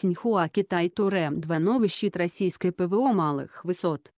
Синьхуа Китай Турем 2 новый щит российской ПВО малых высот.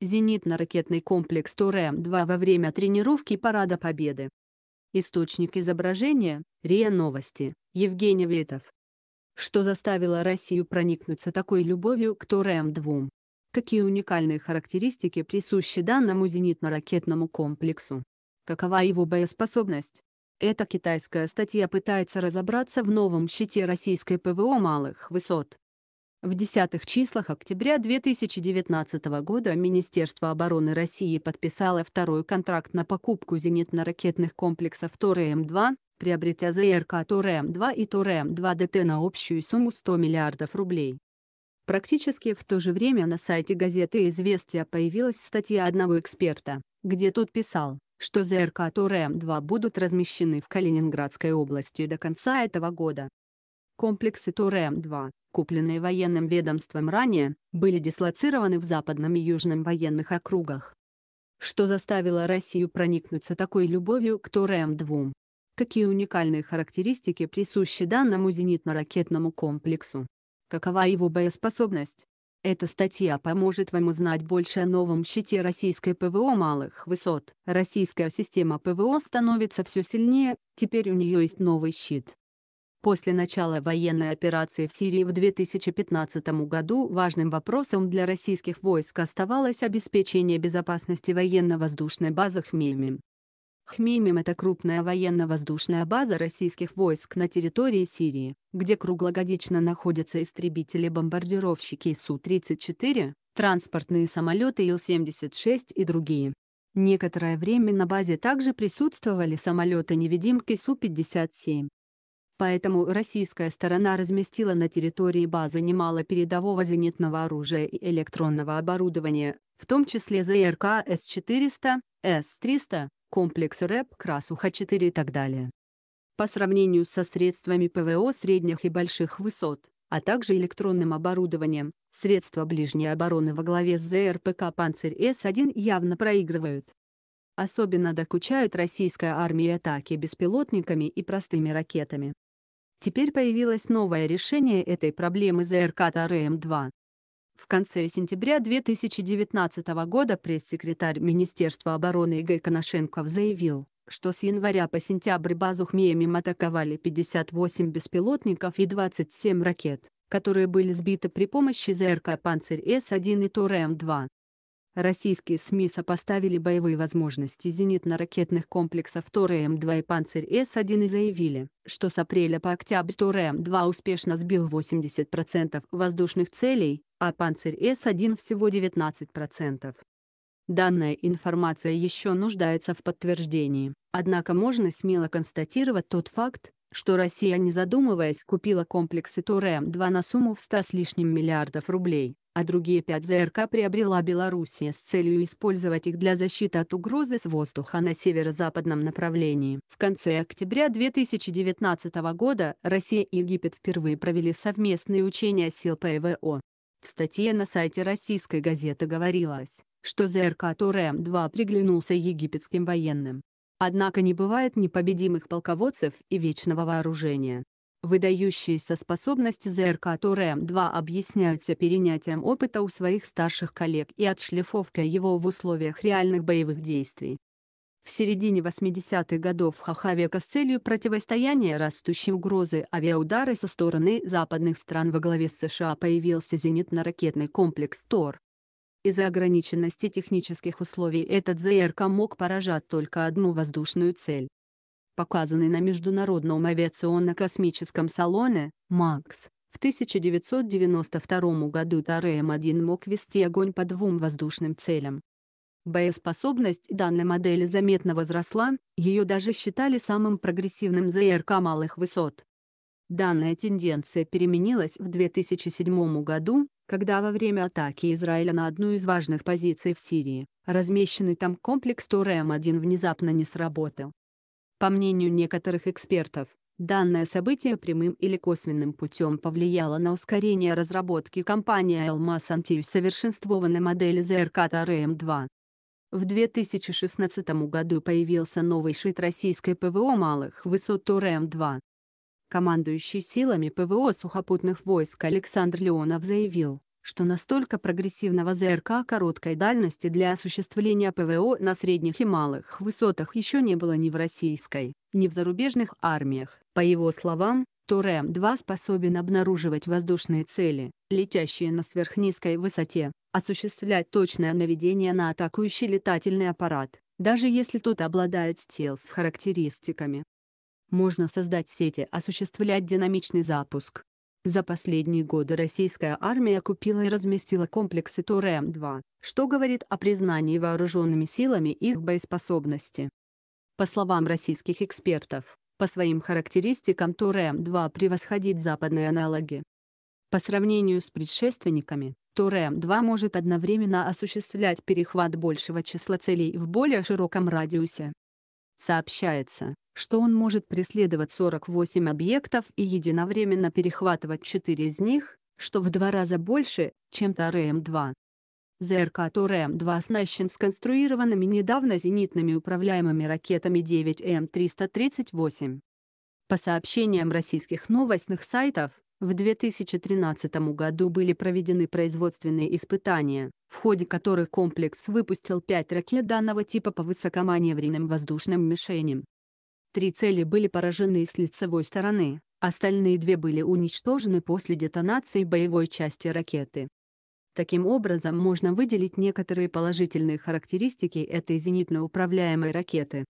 Зенитно-ракетный комплекс Турем-2 во время тренировки Парада Победы. Источник изображения – РИА Новости, Евгений Ветов. Что заставило Россию проникнуться такой любовью к Турем-2? Какие уникальные характеристики присущи данному зенитно-ракетному комплексу? Какова его боеспособность? Эта китайская статья пытается разобраться в новом щите российской ПВО малых высот. В десятых числах октября 2019 года Министерство обороны России подписало второй контракт на покупку зенитно-ракетных комплексов ТОР-М2, эм приобретя ЗРК ТОР-М2 эм и ТОР-М2ДТ эм на общую сумму 100 миллиардов рублей. Практически в то же время на сайте газеты «Известия» появилась статья одного эксперта, где тот писал, что ЗРК ТОР-М2 будут размещены в Калининградской области до конца этого года. Комплексы ТОР-М2, купленные военным ведомством ранее, были дислоцированы в западном и южном военных округах. Что заставило Россию проникнуться такой любовью к ТОР-М2? Какие уникальные характеристики присущи данному зенитно-ракетному комплексу? Какова его боеспособность? Эта статья поможет вам узнать больше о новом щите российской ПВО малых высот. Российская система ПВО становится все сильнее, теперь у нее есть новый щит. После начала военной операции в Сирии в 2015 году важным вопросом для российских войск оставалось обеспечение безопасности военно-воздушной базы Хмеймим. Хмеймим – это крупная военно-воздушная база российских войск на территории Сирии, где круглогодично находятся истребители-бомбардировщики Су-34, транспортные самолеты Ил-76 и другие. Некоторое время на базе также присутствовали самолеты-невидимки Су-57. Поэтому российская сторона разместила на территории базы немало передового зенитного оружия и электронного оборудования, в том числе ЗРК С-400, С-300, комплекс РЭП, КРАС-УХ-4 и так далее. По сравнению со средствами ПВО средних и больших высот, а также электронным оборудованием, средства ближней обороны во главе с ЗРПК «Панцирь-С-1» явно проигрывают. Особенно докучают российская армия атаки беспилотниками и простыми ракетами. Теперь появилось новое решение этой проблемы ЗРК ТРМ-2. Эм в конце сентября 2019 года пресс-секретарь Министерства обороны Игорь Коношенков заявил, что с января по сентябрь базу Хмеем атаковали 58 беспилотников и 27 ракет, которые были сбиты при помощи ЗРК «Панцирь С-1» и «Тур-М2». Эм Российские СМИ сопоставили боевые возможности зенитно-ракетных комплексов ТОР-М2 и «Панцирь-С-1» и заявили, что с апреля по октябрь ТОР-М2 успешно сбил 80% воздушных целей, а «Панцирь-С-1» всего 19%. Данная информация еще нуждается в подтверждении, однако можно смело констатировать тот факт, что Россия, не задумываясь, купила комплексы ТОРМ-2 на сумму в 100 с лишним миллиардов рублей, а другие 5 ЗРК приобрела Белоруссия с целью использовать их для защиты от угрозы с воздуха на северо-западном направлении. В конце октября 2019 года Россия и Египет впервые провели совместные учения сил ПВО. В статье на сайте российской газеты говорилось, что ЗРК ТОРМ-2 приглянулся египетским военным. Однако не бывает непобедимых полководцев и вечного вооружения. Выдающиеся способности ЗРК Турем-2 объясняются перенятием опыта у своих старших коллег и отшлифовкой его в условиях реальных боевых действий. В середине 80-х годов Хахавека с целью противостояния растущей угрозы авиаудары со стороны западных стран во главе с США появился зенитно-ракетный комплекс ТОР, из-за ограниченности технических условий этот ЗРК мог поражать только одну воздушную цель. Показанный на Международном авиационно-космическом салоне «Макс» в 1992 году ТРМ-1 эм мог вести огонь по двум воздушным целям. Боеспособность данной модели заметно возросла, ее даже считали самым прогрессивным ЗРК малых высот. Данная тенденция переменилась в 2007 году, когда во время атаки Израиля на одну из важных позиций в Сирии, размещенный там комплекс Турем-1 эм внезапно не сработал. По мнению некоторых экспертов, данное событие прямым или косвенным путем повлияло на ускорение разработки компании «Алмаз Антию» совершенствованной модели ЗРК ТРМ-2. Эм в 2016 году появился новый шит российской ПВО малых высот Турем-2, Командующий силами ПВО сухопутных войск Александр Леонов заявил, что настолько прогрессивного ЗРК короткой дальности для осуществления ПВО на средних и малых высотах еще не было ни в российской, ни в зарубежных армиях. По его словам, ТОРЭМ-2 способен обнаруживать воздушные цели, летящие на сверхнизкой высоте, осуществлять точное наведение на атакующий летательный аппарат, даже если тот обладает стелс-характеристиками. Можно создать сети, осуществлять динамичный запуск. За последние годы российская армия купила и разместила комплексы ТОР-М2, эм что говорит о признании вооруженными силами их боеспособности. По словам российских экспертов, по своим характеристикам ТОР-М2 эм превосходит западные аналоги. По сравнению с предшественниками, ТОР-М2 эм может одновременно осуществлять перехват большего числа целей в более широком радиусе. Сообщается, что он может преследовать 48 объектов и единовременно перехватывать 4 из них, что в два раза больше, чем ТРМ-2. ЗРК трм 2 оснащен сконструированными недавно зенитными управляемыми ракетами 9М338. По сообщениям российских новостных сайтов, в 2013 году были проведены производственные испытания, в ходе которых комплекс выпустил 5 ракет данного типа по высокоманевренным воздушным мишеням. Три цели были поражены с лицевой стороны, остальные две были уничтожены после детонации боевой части ракеты. Таким образом можно выделить некоторые положительные характеристики этой зенитно управляемой ракеты.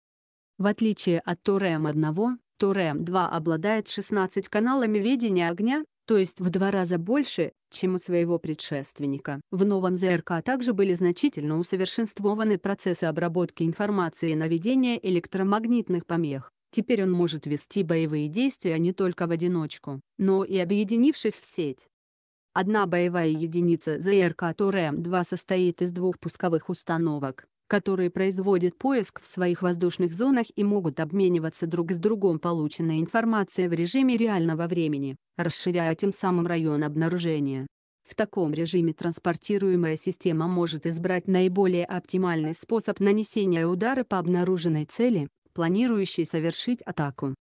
В отличие от ТОРМ-1, ТОРМ-2 обладает 16 каналами ведения огня, то есть в два раза больше, чем у своего предшественника. В новом ЗРК также были значительно усовершенствованы процессы обработки информации и наведения электромагнитных помех. Теперь он может вести боевые действия не только в одиночку, но и объединившись в сеть. Одна боевая единица ЗРК ТОРМ-2 состоит из двух пусковых установок, которые производят поиск в своих воздушных зонах и могут обмениваться друг с другом полученной информацией в режиме реального времени, расширяя тем самым район обнаружения. В таком режиме транспортируемая система может избрать наиболее оптимальный способ нанесения удара по обнаруженной цели, планирующий совершить атаку.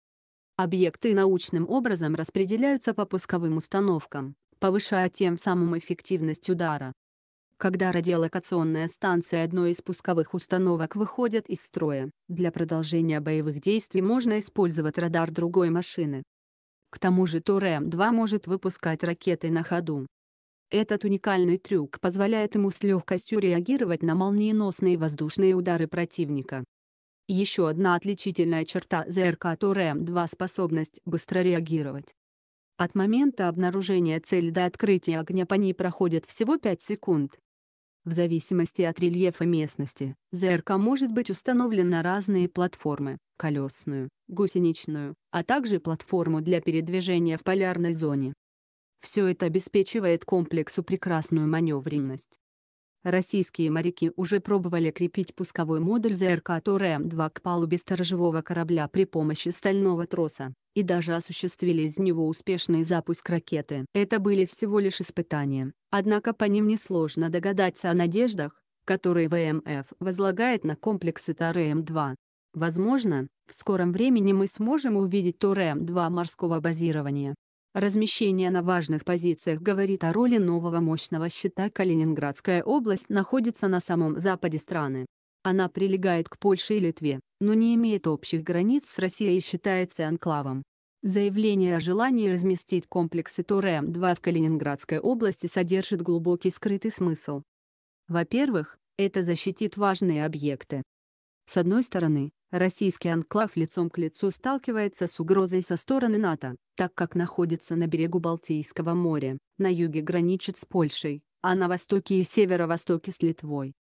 Объекты научным образом распределяются по пусковым установкам, повышая тем самым эффективность удара. Когда радиолокационная станция одной из пусковых установок выходит из строя, для продолжения боевых действий можно использовать радар другой машины. К тому же Турем-2 может выпускать ракеты на ходу. Этот уникальный трюк позволяет ему с легкостью реагировать на молниеносные воздушные удары противника. Еще одна отличительная черта ЗРК ТОРМ-2 – способность быстро реагировать. От момента обнаружения цели до открытия огня по ней проходит всего 5 секунд. В зависимости от рельефа местности, ЗРК может быть установлен на разные платформы – колесную, гусеничную, а также платформу для передвижения в полярной зоне. Все это обеспечивает комплексу прекрасную маневренность. Российские моряки уже пробовали крепить пусковой модуль ЗРК тор 2 к палубе сторожевого корабля при помощи стального троса, и даже осуществили из него успешный запуск ракеты. Это были всего лишь испытания, однако по ним несложно догадаться о надеждах, которые ВМФ возлагает на комплексы тор 2 Возможно, в скором времени мы сможем увидеть тор 2 морского базирования. Размещение на важных позициях говорит о роли нового мощного щита. Калининградская область находится на самом западе страны. Она прилегает к Польше и Литве, но не имеет общих границ с Россией и считается анклавом. Заявление о желании разместить комплексы ТОРМ-2 в Калининградской области содержит глубокий скрытый смысл. Во-первых, это защитит важные объекты. С одной стороны, Российский анклав лицом к лицу сталкивается с угрозой со стороны НАТО, так как находится на берегу Балтийского моря, на юге граничит с Польшей, а на востоке и северо-востоке с Литвой.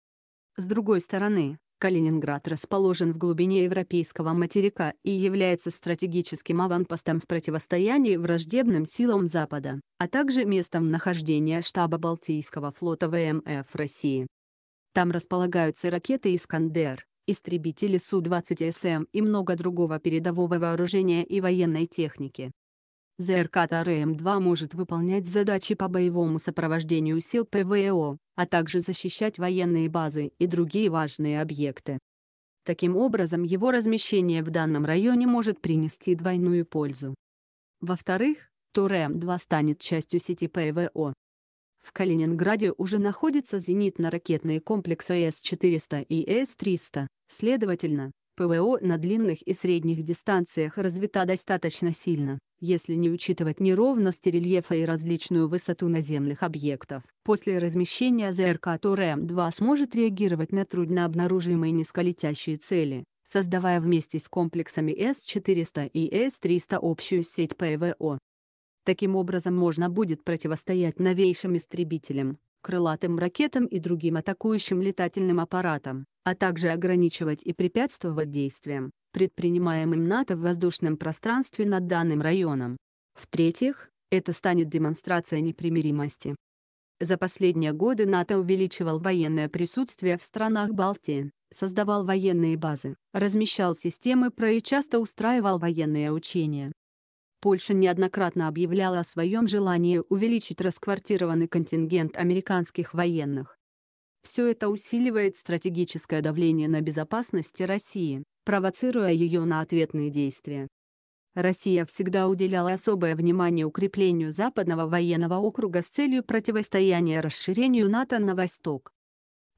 С другой стороны, Калининград расположен в глубине европейского материка и является стратегическим аванпостом в противостоянии враждебным силам Запада, а также местом нахождения штаба Балтийского флота ВМФ России. Там располагаются ракеты «Искандер», истребители Су-20СМ и много другого передового вооружения и военной техники. ЗРК ТРМ-2 может выполнять задачи по боевому сопровождению сил ПВО, а также защищать военные базы и другие важные объекты. Таким образом его размещение в данном районе может принести двойную пользу. Во-вторых, ТРМ-2 станет частью сети ПВО. В Калининграде уже находится зенитно ракетные комплексы а с 400 и С-300, следовательно, ПВО на длинных и средних дистанциях развита достаточно сильно, если не учитывать неровности рельефа и различную высоту наземных объектов. После размещения ЗРК ТОРМ-2 сможет реагировать на трудно обнаружимые низколетящие цели, создавая вместе с комплексами С-400 и С-300 общую сеть ПВО. Таким образом можно будет противостоять новейшим истребителям, крылатым ракетам и другим атакующим летательным аппаратам, а также ограничивать и препятствовать действиям, предпринимаемым НАТО в воздушном пространстве над данным районом. В-третьих, это станет демонстрацией непримиримости. За последние годы НАТО увеличивал военное присутствие в странах Балтии, создавал военные базы, размещал системы ПРО и часто устраивал военные учения. Польша неоднократно объявляла о своем желании увеличить расквартированный контингент американских военных. Все это усиливает стратегическое давление на безопасность России, провоцируя ее на ответные действия. Россия всегда уделяла особое внимание укреплению Западного военного округа с целью противостояния расширению НАТО на восток.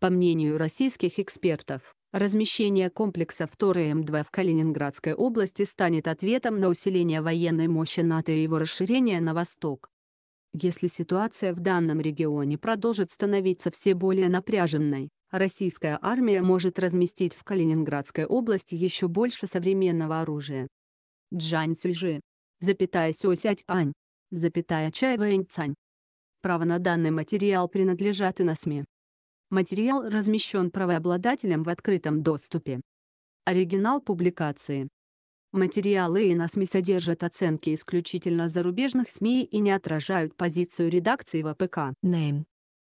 По мнению российских экспертов, Размещение комплекса «Вторы-М2» а в Калининградской области станет ответом на усиление военной мощи НАТО и его расширение на восток. Если ситуация в данном регионе продолжит становиться все более напряженной, российская армия может разместить в Калининградской области еще больше современного оружия. Джань Сюйжи. Запятая Сюсять Ань. Запятая Чай Вэнь Право на данный материал принадлежат и на СМИ. Материал размещен правообладателем в открытом доступе. Оригинал публикации. Материалы и СМИ содержат оценки исключительно зарубежных СМИ и не отражают позицию редакции ВПК. А Name.